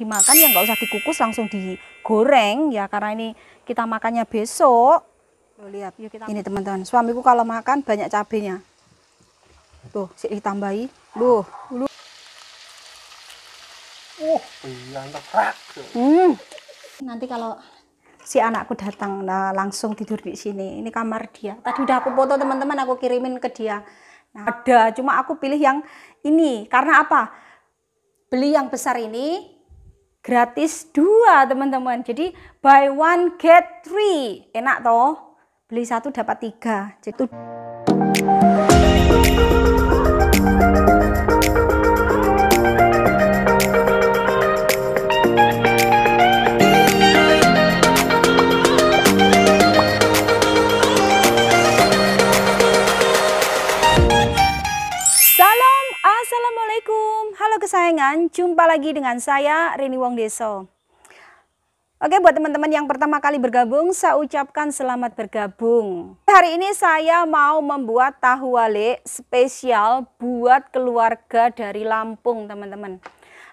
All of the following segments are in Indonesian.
dimakan ya nggak usah dikukus langsung digoreng ya karena ini kita makannya besok Loh, lihat yuk kita ini teman-teman suamiku kalau makan banyak cabenya tuh sih ditambahi loh lu uh iya hmm. nanti kalau si anakku datang nah, langsung tidur di sini ini kamar dia tadi udah aku foto teman-teman aku kirimin ke dia nah, ada cuma aku pilih yang ini karena apa beli yang besar ini gratis dua teman-teman. Jadi buy one get three. Enak toh? Beli satu dapat tiga. Jadi jumpa lagi dengan saya Rini Wong Deso. Oke buat teman-teman yang pertama kali bergabung saya ucapkan selamat bergabung. Hari ini saya mau membuat tahu wale spesial buat keluarga dari Lampung teman-teman.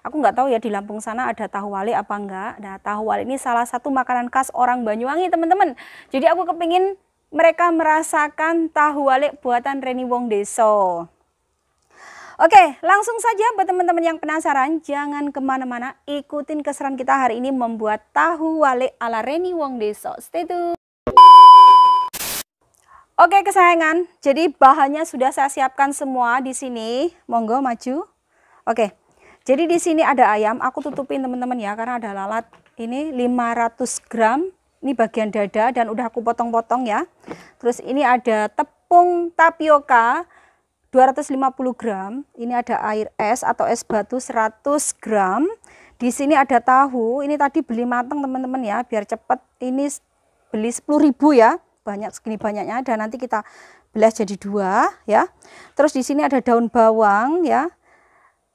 Aku nggak tahu ya di Lampung sana ada tahu wale apa enggak. Nah tahu wale ini salah satu makanan khas orang Banyuwangi teman-teman. Jadi aku kepingin mereka merasakan tahu wale buatan Reni Wong Deso. Oke, langsung saja buat teman-teman yang penasaran, jangan kemana-mana, ikutin keseruan kita hari ini membuat tahu wale ala Reni Wong Deso. Stay tune. Oke kesayangan, jadi bahannya sudah saya siapkan semua di sini. Monggo maju. Oke, jadi di sini ada ayam. Aku tutupin teman-teman ya karena ada lalat. Ini 500 gram. Ini bagian dada dan udah aku potong-potong ya. Terus ini ada tepung tapioka 250 gram, ini ada air es atau es batu 100 gram. Di sini ada tahu, ini tadi beli matang teman-teman ya, biar cepat. Ini beli ribu ya, banyak segini banyaknya dan nanti kita belah jadi dua ya. Terus di sini ada daun bawang ya,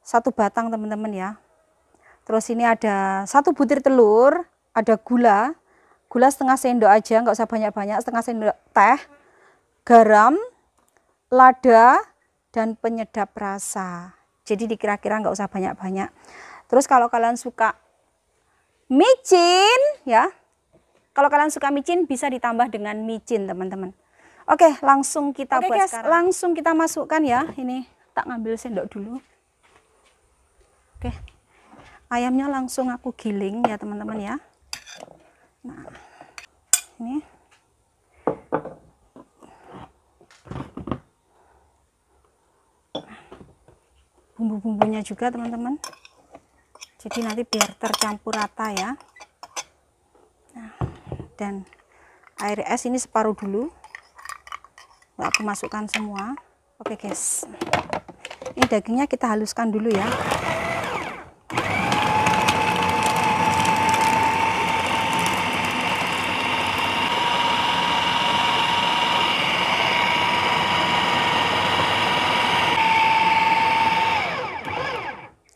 satu batang teman-teman ya. Terus ini ada satu butir telur, ada gula, gula setengah sendok aja, nggak usah banyak-banyak, setengah sendok teh, garam, lada, dan penyedap rasa. Jadi dikira-kira nggak usah banyak-banyak. Terus kalau kalian suka micin ya. Kalau kalian suka micin bisa ditambah dengan micin teman-teman. Oke langsung kita Oke, buat guys, sekarang. Langsung kita masukkan ya. Ini tak ngambil sendok dulu. Oke ayamnya langsung aku giling ya teman-teman ya. Nah ini bumbu-bumbunya juga teman-teman jadi nanti biar tercampur rata ya nah, dan air es ini separuh dulu nggak aku masukkan semua oke guys ini dagingnya kita haluskan dulu ya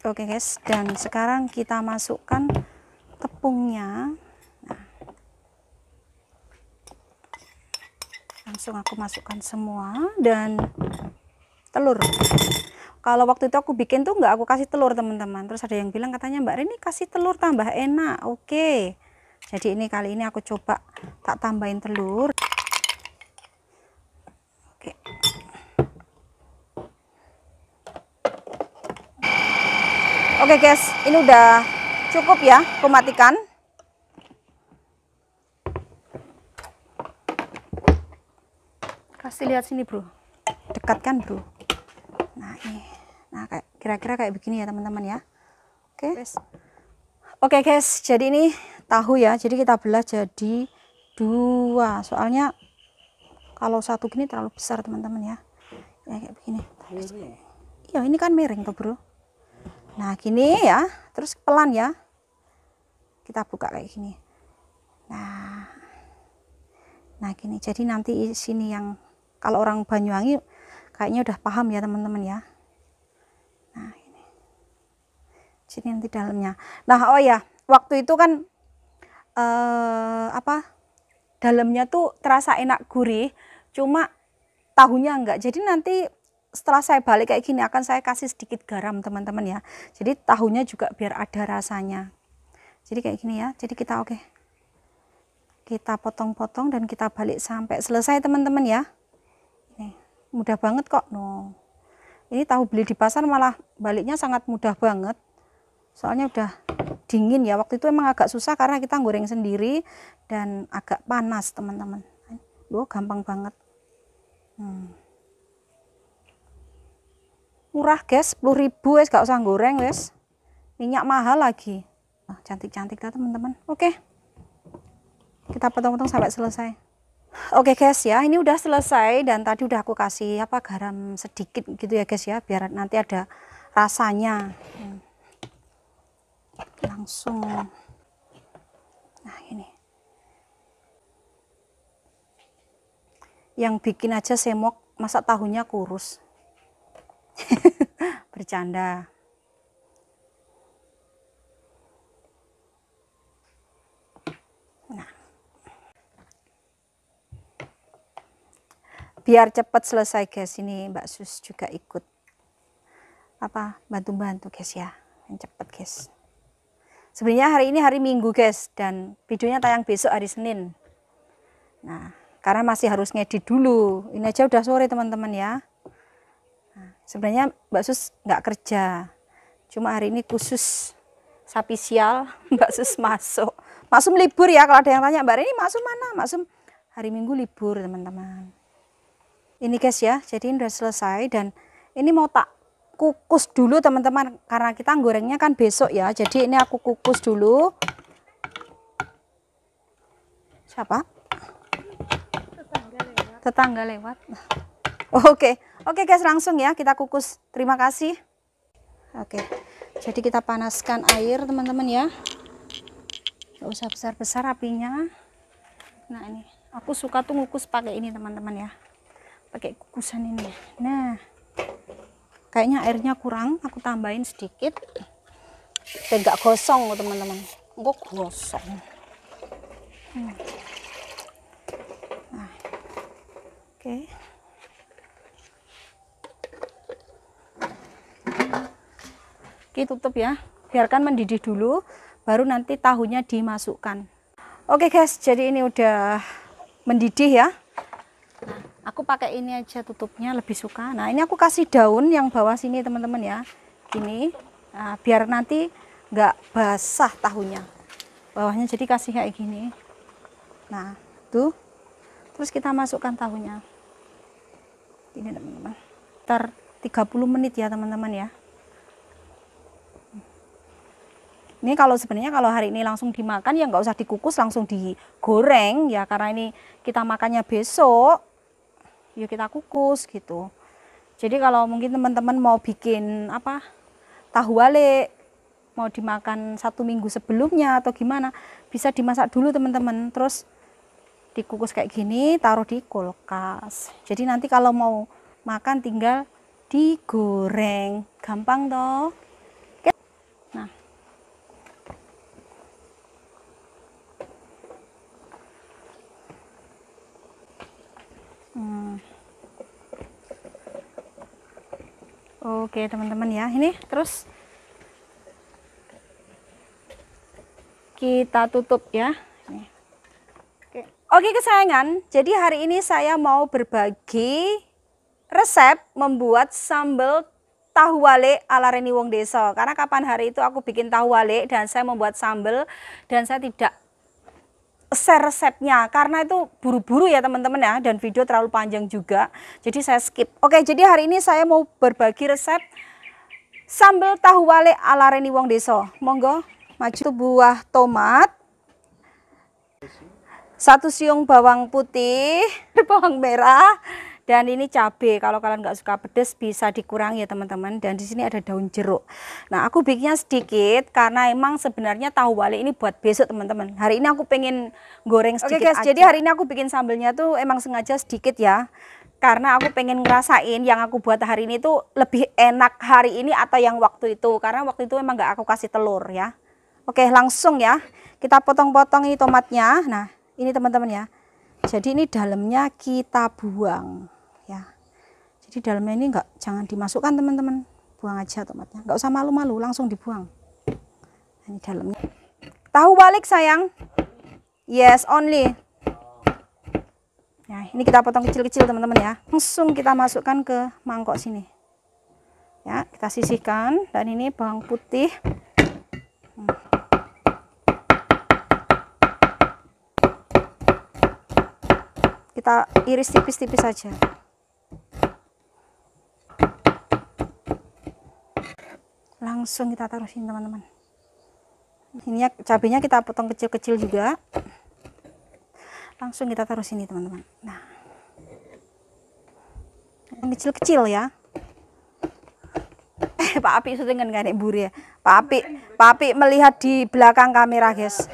oke guys dan sekarang kita masukkan tepungnya nah, langsung aku masukkan semua dan telur kalau waktu itu aku bikin tuh nggak aku kasih telur teman-teman terus ada yang bilang katanya mbak Rini kasih telur tambah enak oke jadi ini kali ini aku coba tak tambahin telur Oke guys, ini udah cukup ya pematikan. Kasih lihat sini bro, dekatkan bro. Nah ini, nah kayak kira-kira kayak begini ya teman-teman ya. Oke. Okay. Oke okay guys, jadi ini tahu ya. Jadi kita belah jadi dua. Soalnya kalau satu gini terlalu besar teman-teman ya. Ya kayak begini. Iya, iya. iya ini kan miring tuh bro. Nah, gini ya. Terus pelan ya. Kita buka kayak gini. Nah. Nah, gini. Jadi nanti sini yang kalau orang Banyuwangi kayaknya udah paham ya, teman-teman ya. Nah, ini. sini nanti dalamnya. Nah, oh ya, waktu itu kan eh apa? Dalamnya tuh terasa enak gurih, cuma tahunya enggak. Jadi nanti setelah saya balik kayak gini akan saya kasih sedikit garam teman-teman ya jadi tahunya juga biar ada rasanya jadi kayak gini ya jadi kita oke okay. kita potong-potong dan kita balik sampai selesai teman-teman ya Nih, mudah banget kok no ini tahu beli di pasar malah baliknya sangat mudah banget soalnya udah dingin ya waktu itu emang agak susah karena kita goreng sendiri dan agak panas teman-teman lo gampang banget hmm murah guys sepuluh ribu wes gak usah goreng guys minyak mahal lagi oh, cantik-cantik oh, teman-teman oke okay. kita potong-potong sampai selesai oke okay, guys ya ini udah selesai dan tadi udah aku kasih apa garam sedikit gitu ya guys ya biar nanti ada rasanya hmm. langsung nah ini yang bikin aja semok masa tahunya kurus bercanda nah biar cepat selesai guys ini Mbak Sus juga ikut apa bantu-bantu guys ya yang cepat guys sebenarnya hari ini hari Minggu guys dan videonya tayang besok hari Senin nah karena masih harus ngedit dulu ini aja udah sore teman-teman ya sebenarnya Mbak Sus nggak kerja cuma hari ini khusus sapi sial Mbak Sus masuk masuk libur ya kalau ada yang tanya Mbak ini masuk mana masuk hari Minggu libur teman-teman ini guys ya jadi ini udah selesai dan ini mau tak kukus dulu teman-teman karena kita gorengnya kan besok ya jadi ini aku kukus dulu siapa tetangga lewat, tetangga lewat. oke okay. Oke guys langsung ya kita kukus. Terima kasih. Oke jadi kita panaskan air teman-teman ya. Gak usah besar-besar apinya. Nah ini aku suka tuh kukus pakai ini teman-teman ya. Pakai kukusan ini. Nah kayaknya airnya kurang aku tambahin sedikit. Tidak gosong teman-teman. Enggak gosong. Hmm. tutup ya biarkan mendidih dulu baru nanti tahunya dimasukkan oke guys jadi ini udah mendidih ya nah, aku pakai ini aja tutupnya lebih suka nah ini aku kasih daun yang bawah sini teman-teman ya ini nah, biar nanti nggak basah tahunya bawahnya jadi kasih kayak gini nah tuh terus kita masukkan tahunya ini teman-teman sekitar 30 menit ya teman-teman ya Ini kalau sebenarnya kalau hari ini langsung dimakan ya nggak usah dikukus langsung digoreng ya karena ini kita makannya besok yuk ya kita kukus gitu. Jadi kalau mungkin teman-teman mau bikin apa tahu wale mau dimakan satu minggu sebelumnya atau gimana bisa dimasak dulu teman-teman terus dikukus kayak gini taruh di kulkas jadi nanti kalau mau makan tinggal digoreng gampang toh oke teman-teman ya ini terus kita tutup ya ini. oke oke kesayangan jadi hari ini saya mau berbagi resep membuat sambal tahu wale ala Reni Wong Deso karena kapan hari itu aku bikin tahu wale dan saya membuat sambal dan saya tidak share resepnya karena itu buru-buru ya teman-teman ya dan video terlalu panjang juga jadi saya skip oke jadi hari ini saya mau berbagi resep sambal tahu wale ala Reni Wong Deso monggo maju buah tomat satu siung bawang putih bawang merah dan ini cabe kalau kalian nggak suka pedas bisa dikurangi ya teman-teman. Dan di sini ada daun jeruk. Nah aku bikinnya sedikit karena emang sebenarnya tahu wali ini buat besok teman-teman. Hari ini aku pengen goreng sedikit Oke guys, aja. jadi hari ini aku bikin sambelnya tuh emang sengaja sedikit ya karena aku pengen ngerasain yang aku buat hari ini tuh lebih enak hari ini atau yang waktu itu karena waktu itu emang nggak aku kasih telur ya oke langsung ya kita potong-potong ini tomatnya nah ini teman-teman ya jadi ini dalamnya kita buang jadi dalamnya ini enggak jangan dimasukkan teman-teman buang aja tomatnya enggak usah malu-malu langsung dibuang nah, ini dalamnya tahu balik sayang yes only nah ini kita potong kecil-kecil teman-teman ya langsung kita masukkan ke mangkok sini ya kita sisihkan dan ini bawang putih hmm. kita iris tipis-tipis saja -tipis, -tipis aja. langsung kita taruh sini teman-teman ini ya cabenya kita potong kecil-kecil juga langsung kita taruh sini teman-teman nah yang kecil-kecil ya eh Pak Api sudah dengan gak buri ya Pak Api Pak Api melihat di belakang kamera guys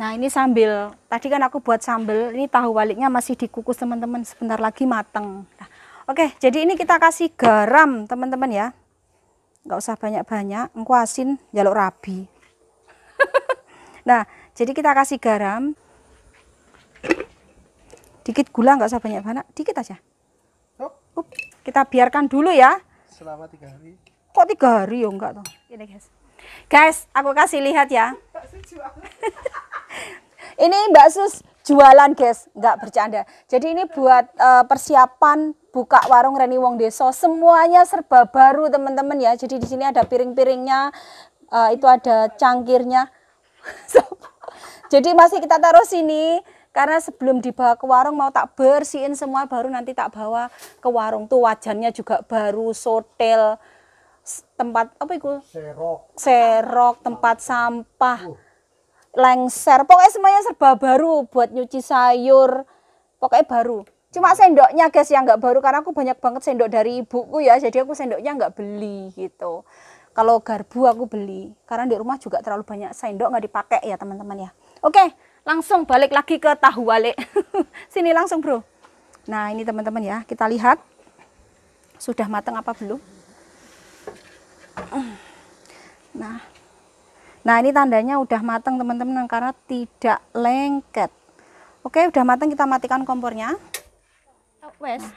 Nah ini sambil, tadi kan aku buat sambal, ini tahu waliknya masih dikukus teman-teman, sebentar lagi mateng. Nah, oke, jadi ini kita kasih garam teman-teman ya. Nggak usah banyak-banyak, engko asin, jaluk rabi. nah, jadi kita kasih garam. Dikit gula, nggak usah banyak-banyak, dikit aja. Up, kita biarkan dulu ya. Selama tiga hari. Kok tiga hari ya enggak tuh? Ini guys. Guys, aku kasih lihat ya. Ini Mbak Sus jualan guys, nggak bercanda. Jadi ini buat uh, persiapan buka warung Reni Wong Deso, semuanya serba baru teman-teman ya. Jadi di sini ada piring-piringnya, uh, itu ada cangkirnya. Jadi masih kita taruh sini karena sebelum dibawa ke warung mau tak bersihin semua baru nanti tak bawa ke warung tuh wajannya juga baru sotel tempat apa itu serok serok tempat sampah uh lengser pokoknya semuanya serba baru buat nyuci sayur pokoknya baru cuma sendoknya guys yang nggak baru karena aku banyak banget sendok dari ibuku ya jadi aku sendoknya nggak beli gitu kalau garbu aku beli karena di rumah juga terlalu banyak sendok nggak dipakai ya teman-teman ya oke langsung balik lagi ke tahu wale sini langsung bro nah ini teman-teman ya kita lihat sudah matang apa belum nah Nah ini tandanya udah matang teman-teman karena tidak lengket. Oke udah matang kita matikan kompornya. Oh, wes. Nah.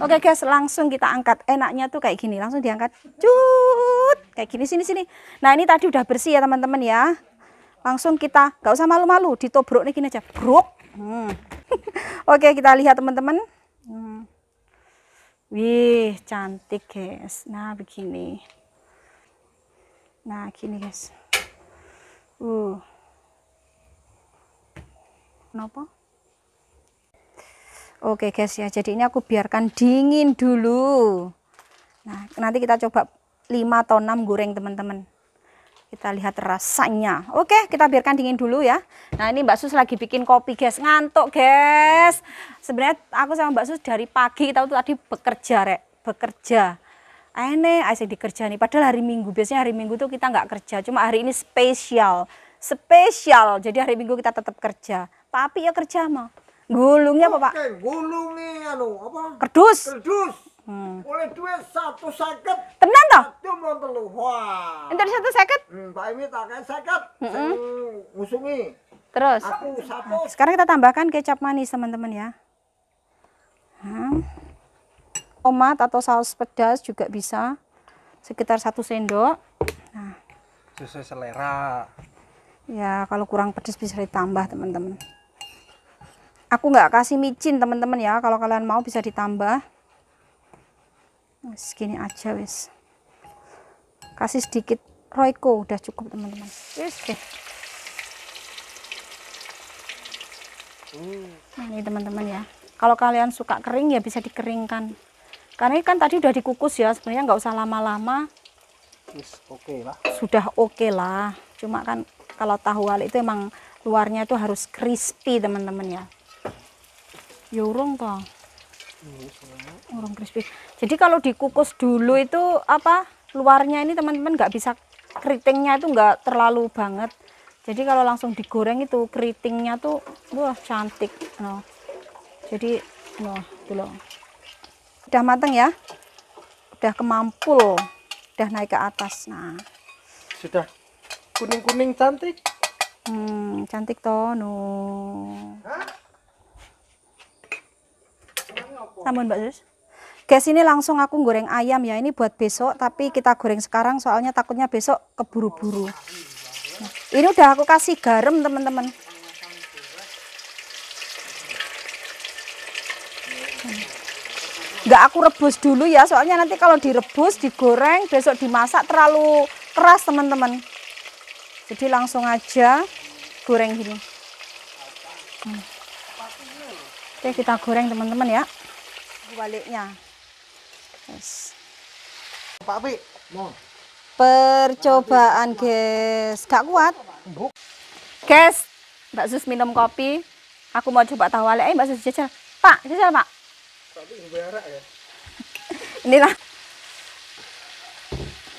Oke guys langsung kita angkat. Enaknya tuh kayak gini langsung diangkat. Cut kayak gini sini sini. Nah ini tadi udah bersih ya teman-teman ya. Langsung kita gak usah malu-malu ditobrok nih gini aja. Brok. Hmm. Oke kita lihat teman-teman. Hmm. Wih cantik guys. Nah begini. Nah, gini guys. Uh. Kenapa? Oke guys ya, jadi ini aku biarkan dingin dulu. Nah, nanti kita coba 5 atau 6 goreng teman-teman. Kita lihat rasanya. Oke, kita biarkan dingin dulu ya. Nah, ini Mbak Sus lagi bikin kopi guys. Ngantuk guys. Sebenarnya aku sama Mbak Sus dari pagi kita tuh tadi bekerja rek, bekerja aneh dikerja nih padahal hari minggu biasanya hari minggu tuh kita nggak kerja cuma hari ini spesial spesial jadi hari minggu kita tetap kerja tapi ya kerja mah gulungnya apa pak gulungnya anu apa kerdus kerdus Hmm. Oleh dua satu seket. tenang dong, Satu mau telu. Wah. Entar satu seket? Hmm, Pak ini tak kayak seket. Mm -hmm. Usungi. Terus? Aku satu. sekarang kita tambahkan kecap manis teman-teman ya. Hmm tomat atau saus pedas juga bisa sekitar satu sendok nah. sesuai selera ya kalau kurang pedas bisa ditambah teman-teman aku nggak kasih micin teman-teman ya kalau kalian mau bisa ditambah nah, segini aja wis kasih sedikit Royco udah cukup teman-teman wis deh nah ini teman-teman ya kalau kalian suka kering ya bisa dikeringkan karena ini kan tadi udah dikukus ya, sebenarnya nggak usah lama-lama. okay Sudah oke okay lah. Cuma kan kalau tahu wali itu emang luarnya itu harus crispy teman-teman ya. Yurung ya toh. Hmm, urung crispy. Jadi kalau dikukus dulu itu apa luarnya ini teman-teman nggak bisa keritingnya itu nggak terlalu banget. Jadi kalau langsung digoreng itu keritingnya tuh wah cantik. No. Jadi no, loh udah matang ya udah kemampul udah naik ke atas nah sudah kuning-kuning cantik hmm, cantik toh namun mbak Sus guys ini langsung aku goreng ayam ya ini buat besok tapi kita goreng sekarang soalnya takutnya besok keburu-buru nah, ini udah aku kasih garam teman-teman nggak aku rebus dulu ya soalnya nanti kalau direbus digoreng besok dimasak terlalu keras teman-teman jadi langsung aja goreng gini hmm. oke kita goreng teman-teman ya baliknya yes. Pak Pi, mau percobaan guys gak kuat guys Mbak Sus minum kopi aku mau coba tahu lele eh Mbak Sus jajal Pak jajal Pak tapi berak ya. Inilah.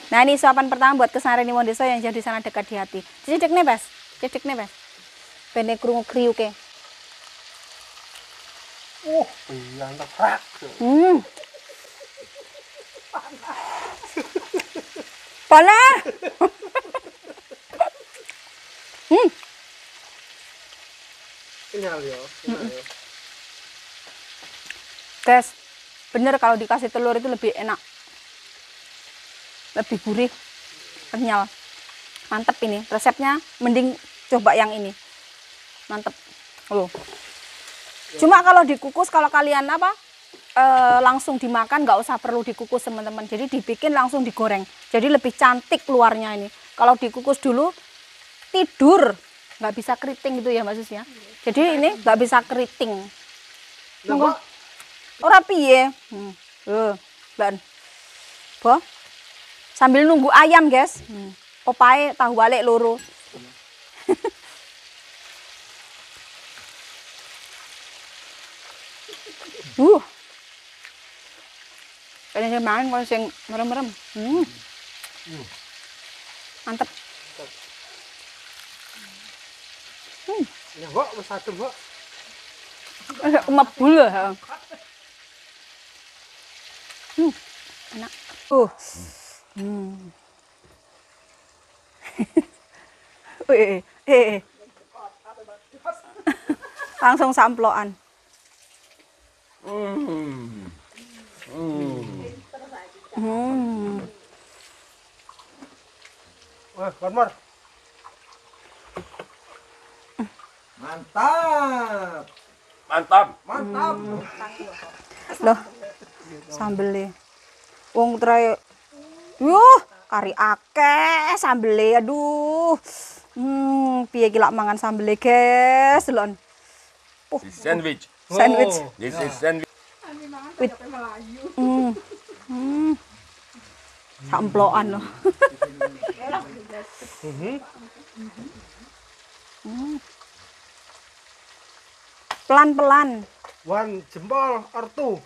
Nah ini suapan pertama buat kesana ini desa yang jadi sana dekat di hati. Cedek nih bas, cedek nih bas. Bene krungu kriuk ke. Uh, iya terak. Hmm. pala hmm. Kenyal ya. Kenyal ya. Guys, bener kalau dikasih telur itu lebih enak. Lebih gurih, kenyal. Mantep ini. Resepnya mending coba yang ini. Mantep. Loh. Cuma kalau dikukus kalau kalian apa? E, langsung dimakan nggak usah perlu dikukus teman-teman. Jadi dibikin langsung digoreng. Jadi lebih cantik luarnya ini. Kalau dikukus dulu tidur nggak bisa keriting gitu ya maksudnya. Jadi ini nggak bisa keriting. Nunggu. Ora piye? Hmm. Loh, Apa? Bo. Sambil nunggu ayam, guys. Hmm. Opae tahu balik loro. uh. Ini sing mangan kalau sing merem-merem. Hmm. Uh. Mantep. Hmm. Ya, kok satu, kok. Eh, Mebul ya. Hmm, enak. Uh. Hmm. Eh, eh, eh, eh. Langsung samploan. Hmm. Hmm. Hmm. Wah, Konmar. Mantap. Mantap. Mantap. Hmm. Loh, Gitu. sambele wong tray yuh kari ake sambele aduh hmm piye gila mangan sambele guys lon oh, sandwich oh. sandwich this is sandwich With, oh. hmm. hmm. samploan loh hmm. pelan-pelan one jempol or two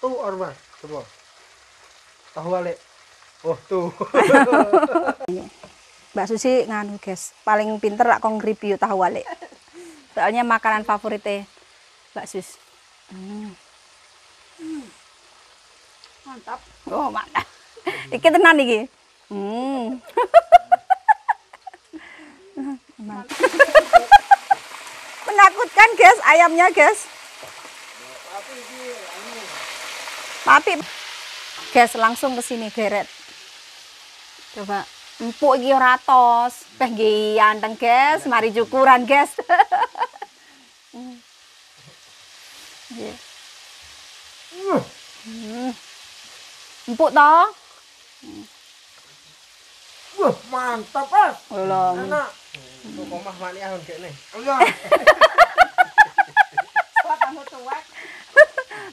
two or one? Coba. Tahu ale. Oh, tuh. Mbak Susi nganu guys, paling pinter lah kong review tahu ale. Soalnya makanan favoritnya Mbak Sus. Hmm. Mantap. Oh, mantap. iki tenan iki. Hmm. Menakutkan guys ayamnya guys tapi gas langsung ke sini geret coba empuk iki ora tos peh nggih anteng gas, mari cukuran gas. Hmm. empuk to Wah, mantap, Mas. Lho. Enak. Kok omah mani kayak kene. Oh, iya. Kok kamu tuwek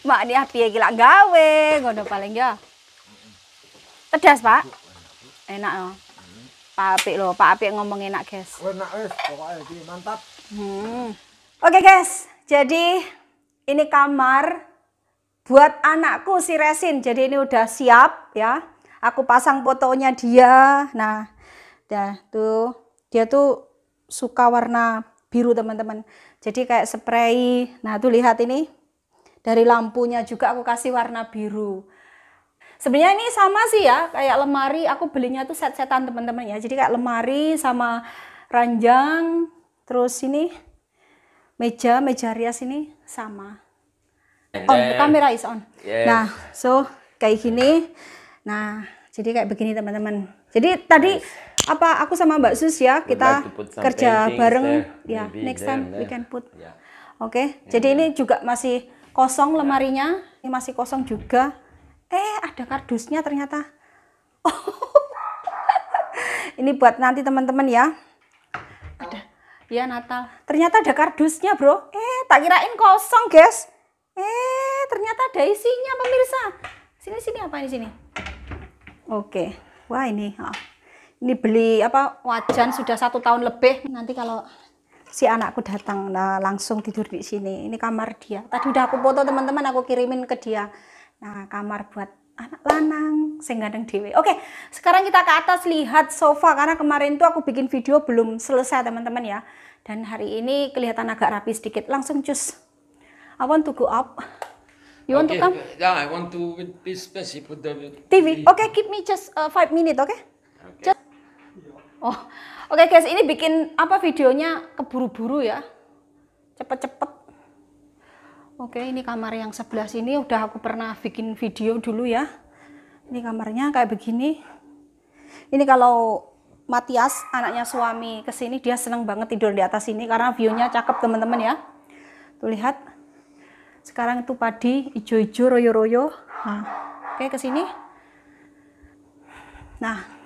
mak ini hati gila gawe ngono paling ya pedas pak enak loh Pak api loh, Pak api ngomong enak guys. Oh, enak guys, pokoknya ini mantap. Hmm. Oke okay, guys, jadi ini kamar buat anakku si Resin. Jadi ini udah siap ya. Aku pasang fotonya dia. Nah, dah tuh dia tuh suka warna biru teman-teman. Jadi kayak spray. Nah tuh lihat ini dari lampunya juga aku kasih warna biru. Sebenarnya ini sama sih ya, kayak lemari aku belinya tuh set-setan teman-teman ya. Jadi kayak lemari sama ranjang, terus ini meja, meja rias ini sama. On, kamera is on. Yes. Nah, so kayak gini. Nah, jadi kayak begini teman-teman. Jadi tadi apa aku sama Mbak Sus ya kita like kerja bareng ya yeah, next time then. we can put. Yeah. Oke, okay? Yeah, jadi ini juga masih kosong lemarinya ini masih kosong juga eh ada kardusnya ternyata oh. ini buat nanti teman-teman ya ada ya Natal ternyata ada kardusnya bro eh tak kirain kosong guys eh ternyata ada isinya pemirsa sini sini apa ini sini oke wah ini oh. ini beli apa wajan sudah satu tahun lebih nanti kalau si anakku datang nah, langsung tidur di sini. Ini kamar dia. Tadi udah aku foto teman-teman, aku kirimin ke dia. Nah, kamar buat anak lanang sing gandeng dewe. Oke, sekarang kita ke atas lihat sofa karena kemarin tuh aku bikin video belum selesai teman-teman ya. Dan hari ini kelihatan agak rapi sedikit. Langsung cus. I want to go up. You want okay. to come? Yeah, I want to with this space put the TV. TV. Okay, give me just uh, five minutes, okay? okay. Just... Oh. Oke guys, ini bikin apa videonya keburu-buru ya. Cepet-cepet. Oke, ini kamar yang sebelah sini udah aku pernah bikin video dulu ya. Ini kamarnya kayak begini. Ini kalau Matias, anaknya suami kesini, dia seneng banget tidur di atas sini karena view-nya cakep teman-teman ya. Tuh lihat, sekarang itu padi hijau-hijau, royo-royo. Nah, oke okay, kesini. Nah,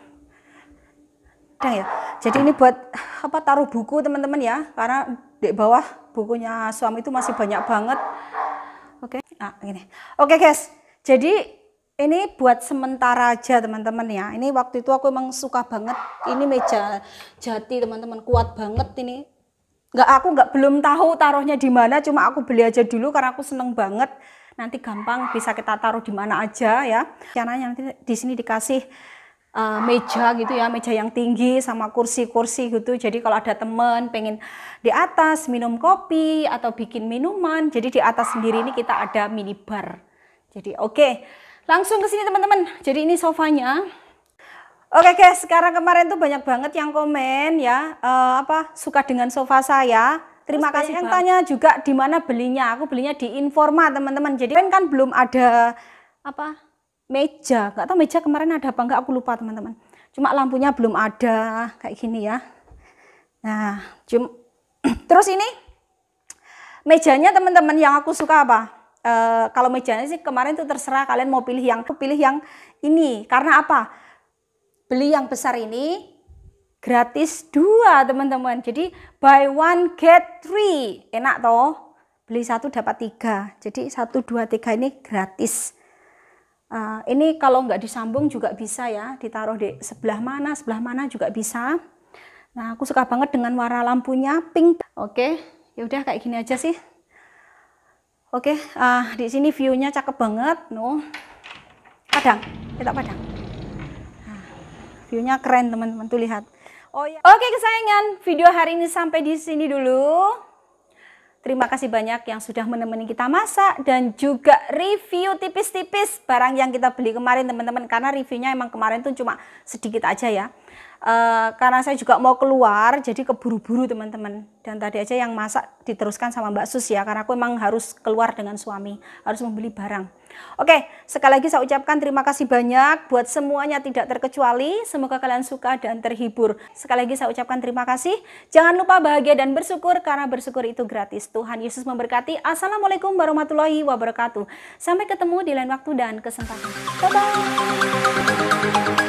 kadang ya. Jadi ini buat apa taruh buku teman-teman ya, karena di bawah bukunya suami itu masih banyak banget. Oke, nah ini. Oke guys, jadi ini buat sementara aja teman-teman ya. Ini waktu itu aku emang suka banget. Ini meja jati teman-teman kuat banget ini. Nggak aku nggak belum tahu taruhnya di mana, cuma aku beli aja dulu karena aku seneng banget. Nanti gampang bisa kita taruh di mana aja ya. Karena yang di sini dikasih uh, meja gitu ya, meja yang tinggi sama kursi-kursi gitu. Jadi kalau ada temen pengen di atas minum kopi atau bikin minuman, jadi di atas sendiri ini kita ada minibar. Jadi oke, okay. langsung ke sini teman-teman. Jadi ini sofanya. Oke okay, guys, sekarang kemarin tuh banyak banget yang komen ya, uh, apa suka dengan sofa saya. Terima Terus kasih yang bang. tanya juga di mana belinya. Aku belinya di Informa teman-teman. Jadi kan kan belum ada apa meja. Nggak tahu meja kemarin ada apa nggak, aku lupa teman-teman. Cuma lampunya belum ada, kayak gini ya. Nah, cum terus ini mejanya teman-teman yang aku suka apa? E, kalau mejanya sih kemarin itu terserah kalian mau pilih yang pilih yang ini. Karena apa? Beli yang besar ini gratis dua teman-teman. Jadi buy one get three. Enak toh? Beli satu dapat tiga. Jadi satu dua tiga ini gratis. Eh, ini kalau nggak disambung juga bisa ya, ditaruh di sebelah mana, sebelah mana juga bisa. Nah, aku suka banget dengan warna lampunya pink. Oke, ya udah kayak gini aja sih. Oke, uh, di sini view-nya cakep banget, no. Padang, kita padang. Nah, view-nya keren teman-teman tuh lihat. Oh ya. Oke kesayangan, video hari ini sampai di sini dulu. Terima kasih banyak yang sudah menemani kita masak dan juga review tipis-tipis barang yang kita beli kemarin teman-teman karena reviewnya emang kemarin tuh cuma sedikit aja ya. Uh, karena saya juga mau keluar jadi keburu-buru teman-teman dan tadi aja yang masak diteruskan sama Mbak Sus ya karena aku emang harus keluar dengan suami harus membeli barang. Oke, sekali lagi saya ucapkan terima kasih banyak buat semuanya tidak terkecuali. Semoga kalian suka dan terhibur. Sekali lagi saya ucapkan terima kasih. Jangan lupa bahagia dan bersyukur karena bersyukur itu gratis. Tuhan Yesus memberkati. Assalamualaikum warahmatullahi wabarakatuh. Sampai ketemu di lain waktu dan kesempatan. Bye-bye.